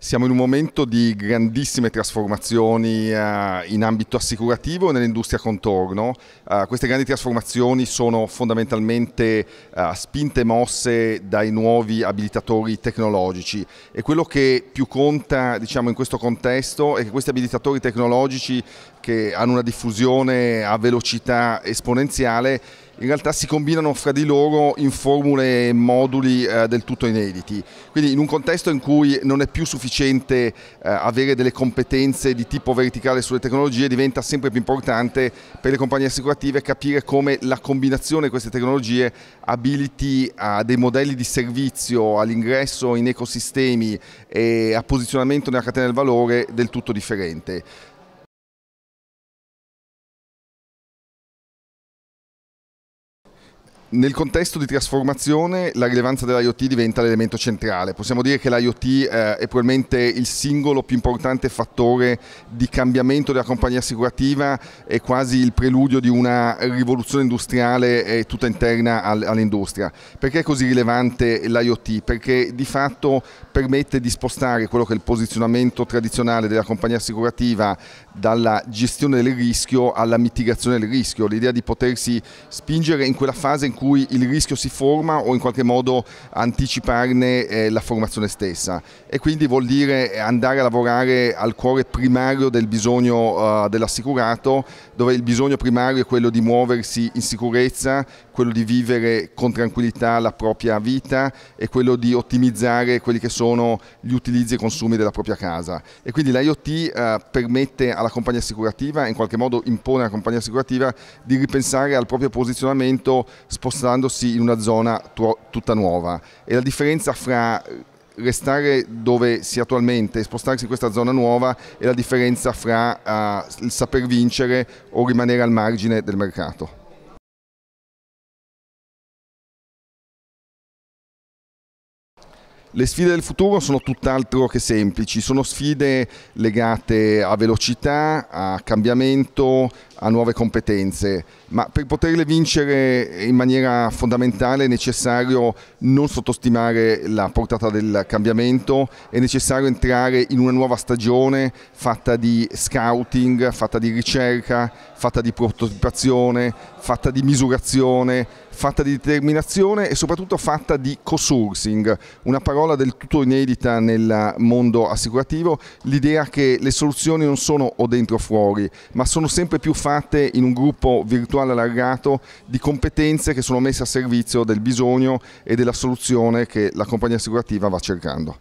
Siamo in un momento di grandissime trasformazioni eh, in ambito assicurativo e nell'industria contorno. Eh, queste grandi trasformazioni sono fondamentalmente eh, spinte e mosse dai nuovi abilitatori tecnologici e quello che più conta diciamo, in questo contesto è che questi abilitatori tecnologici che hanno una diffusione a velocità esponenziale, in realtà si combinano fra di loro in formule e moduli eh, del tutto inediti. Quindi in un contesto in cui non è più sufficiente eh, avere delle competenze di tipo verticale sulle tecnologie, diventa sempre più importante per le compagnie assicurative capire come la combinazione di queste tecnologie abiliti a dei modelli di servizio, all'ingresso in ecosistemi e a posizionamento nella catena del valore del tutto differente. Nel contesto di trasformazione la rilevanza dell'IoT diventa l'elemento centrale. Possiamo dire che l'IoT eh, è probabilmente il singolo più importante fattore di cambiamento della compagnia assicurativa e quasi il preludio di una rivoluzione industriale eh, tutta interna all'industria. Perché è così rilevante l'IoT? Perché di fatto permette di spostare quello che è il posizionamento tradizionale della compagnia assicurativa dalla gestione del rischio alla mitigazione del rischio, l'idea di potersi spingere in quella fase in cui il rischio si forma o in qualche modo anticiparne eh, la formazione stessa e quindi vuol dire eh, andare a lavorare al cuore primario del bisogno eh, dell'assicurato dove il bisogno primario è quello di muoversi in sicurezza quello di vivere con tranquillità la propria vita e quello di ottimizzare quelli che sono gli utilizzi e consumi della propria casa. E quindi l'IoT eh, permette alla compagnia assicurativa, in qualche modo impone alla compagnia assicurativa di ripensare al proprio posizionamento spostandosi in una zona tutta nuova. E la differenza fra restare dove si è attualmente e spostarsi in questa zona nuova è la differenza fra uh, il saper vincere o rimanere al margine del mercato. Le sfide del futuro sono tutt'altro che semplici, sono sfide legate a velocità, a cambiamento, a nuove competenze, ma per poterle vincere in maniera fondamentale è necessario non sottostimare la portata del cambiamento, è necessario entrare in una nuova stagione fatta di scouting, fatta di ricerca, fatta di prototipazione, fatta di misurazione, fatta di determinazione e soprattutto fatta di co-sourcing, una parola del tutto inedita nel mondo assicurativo, l'idea che le soluzioni non sono o dentro o fuori, ma sono sempre più fatte fate in un gruppo virtuale allargato di competenze che sono messe a servizio del bisogno e della soluzione che la compagnia assicurativa va cercando.